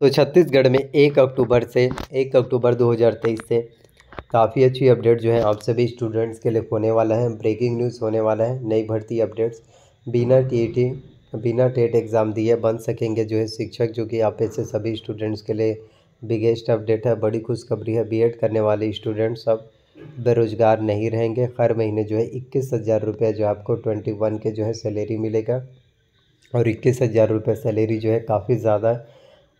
तो छत्तीसगढ़ में एक अक्टूबर से एक अक्टूबर 2023 से काफ़ी अच्छी अपडेट जो है आप सभी स्टूडेंट्स के लिए होने वाला है ब्रेकिंग न्यूज़ होने वाला है नई भर्ती अपडेट्स बिना टी बिना टेट एग्ज़ाम दिए बन सकेंगे जो है शिक्षक जो कि आप से सभी स्टूडेंट्स के लिए बिगेस्ट अपडेट है बड़ी खुशखबरी है बीएड करने वाले स्टूडेंट्स अब बेरोजगार नहीं रहेंगे हर महीने जो है इक्कीस हज़ार रुपये जो आपको ट्वेंटी वन के जो है सैलरी मिलेगा और इक्कीस हज़ार रुपये सैलरी जो है काफ़ी ज़्यादा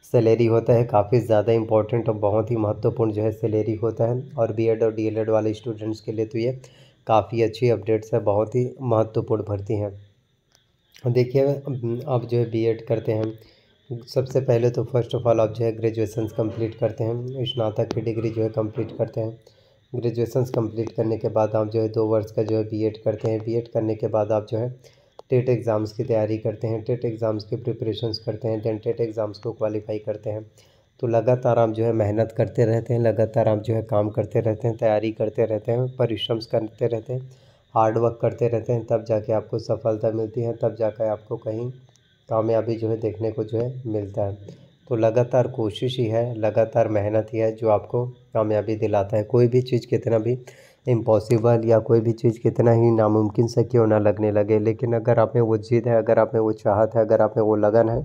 सैलरी होता है काफ़ी ज़्यादा इंपॉर्टेंट और बहुत ही महत्वपूर्ण जो है सैलरी होता है और बीएड और डीएलएड वाले स्टूडेंट्स के लिए तो ये काफ़ी अच्छी अपडेट्स है बहुत ही महत्वपूर्ण भर्ती हैं देखिए आप जो है बीएड करते हैं सबसे पहले तो फर्स्ट ऑफ ऑल आप जो है ग्रेजुएसन कम्प्लीट करते हैं स्नातक की डिग्री जो है कम्प्लीट करते हैं ग्रेजुएसन्स कम्प्लीट करने के बाद आप जो है दो वर्ष का जो है बी करते हैं बी करने के बाद आप जो है टेट एग्ज़ाम्स की तैयारी करते हैं टेट एग्ज़ाम्स की प्रिपरेशन करते हैं दैन टेट एग्ज़ाम्स को क्वालिफाई करते हैं तो लगातार आप जो है मेहनत करते रहते हैं लगातार आप जो है काम करते रहते हैं तैयारी करते रहते हैं परिश्रम करते रहते हैं हार्डवर्क करते रहते हैं तब जाके आपको सफलता मिलती है तब जाकर आपको कहीं कामयाबी जो है देखने को जो है मिलता है तो लगातार कोशिश ही है लगातार मेहनत ही है जो आपको कामयाबी दिलाता है कोई भी चीज़ कितना भी इम्पॉसिबल या कोई भी चीज़ कितना ही नामुमकिन से क्यों ना लगने लगे लेकिन अगर आप में वो जिद है अगर आप में वो चाहत है अगर आप में वो लगन है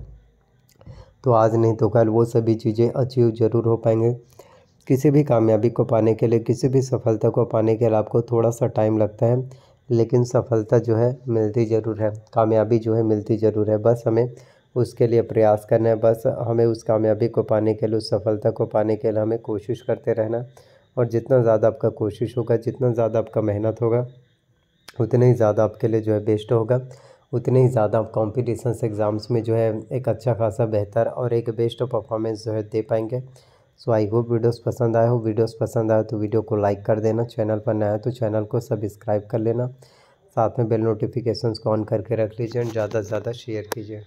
तो आज नहीं तो कल वो सभी चीज़ें अचीव ज़रूर हो पाएंगे किसी भी कामयाबी को पाने के लिए किसी भी सफलता को पाने के लिए आपको थोड़ा सा टाइम लगता है लेकिन सफलता जो है मिलती ज़रूर है कामयाबी जो है मिलती ज़रूर है बस हमें उसके लिए प्रयास करना है बस हमें उस कामयाबी को पाने के लिए उस सफलता को पाने के लिए हमें कोशिश करते रहना और जितना ज़्यादा आपका कोशिश होगा जितना ज़्यादा आपका मेहनत होगा उतना ही ज़्यादा आपके लिए जो है बेस्ट होगा उतने ही ज़्यादा आप कॉम्पिटिशन्स एग्ज़ाम्स में जो है एक अच्छा खासा बेहतर और एक बेस्ट परफॉर्मेंस जो है दे पाएंगे सो आई होप वीडियोस पसंद आए हो वीडियोस पसंद आए तो वीडियो को लाइक कर देना चैनल पर नया तो चैनल को सब्सक्राइब कर लेना साथ में बेल नोटिफिकेशंस को ऑन करके रख लीजिए ज़्यादा से ज़्यादा शेयर कीजिए